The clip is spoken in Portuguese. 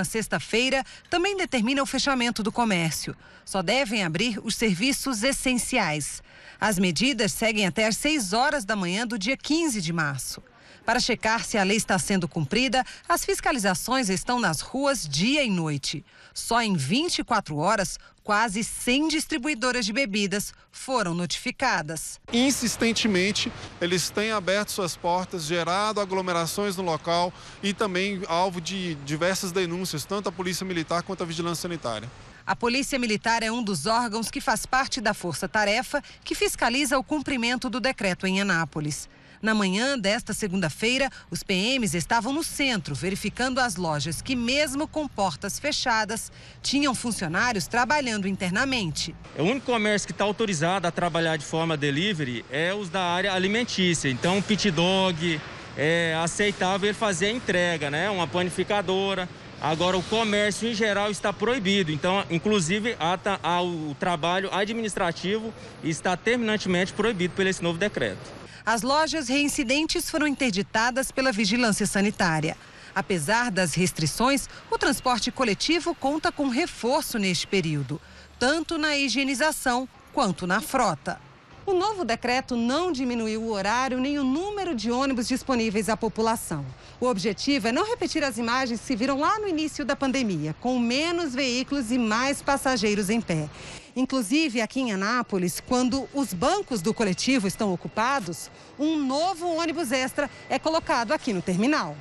próxima sexta-feira também determina o fechamento do comércio. Só devem abrir os serviços essenciais. As medidas seguem até às 6 horas da manhã do dia 15 de março. Para checar se a lei está sendo cumprida, as fiscalizações estão nas ruas dia e noite. Só em 24 horas, quase 100 distribuidoras de bebidas foram notificadas. Insistentemente, eles têm aberto suas portas, gerado aglomerações no local e também alvo de diversas denúncias, tanto a Polícia Militar quanto a Vigilância Sanitária. A Polícia Militar é um dos órgãos que faz parte da Força Tarefa que fiscaliza o cumprimento do decreto em Anápolis. Na manhã desta segunda-feira, os PMs estavam no centro, verificando as lojas que, mesmo com portas fechadas, tinham funcionários trabalhando internamente. É, o único comércio que está autorizado a trabalhar de forma delivery é os da área alimentícia. Então, pit dog, é aceitável ele fazer a entrega, né? Uma panificadora. Agora, o comércio em geral está proibido. Então, inclusive, a, a, o trabalho administrativo está terminantemente proibido pelo esse novo decreto as lojas reincidentes foram interditadas pela vigilância sanitária. Apesar das restrições, o transporte coletivo conta com reforço neste período, tanto na higienização quanto na frota. O novo decreto não diminuiu o horário nem o número de ônibus disponíveis à população. O objetivo é não repetir as imagens que viram lá no início da pandemia, com menos veículos e mais passageiros em pé. Inclusive, aqui em Anápolis, quando os bancos do coletivo estão ocupados, um novo ônibus extra é colocado aqui no terminal.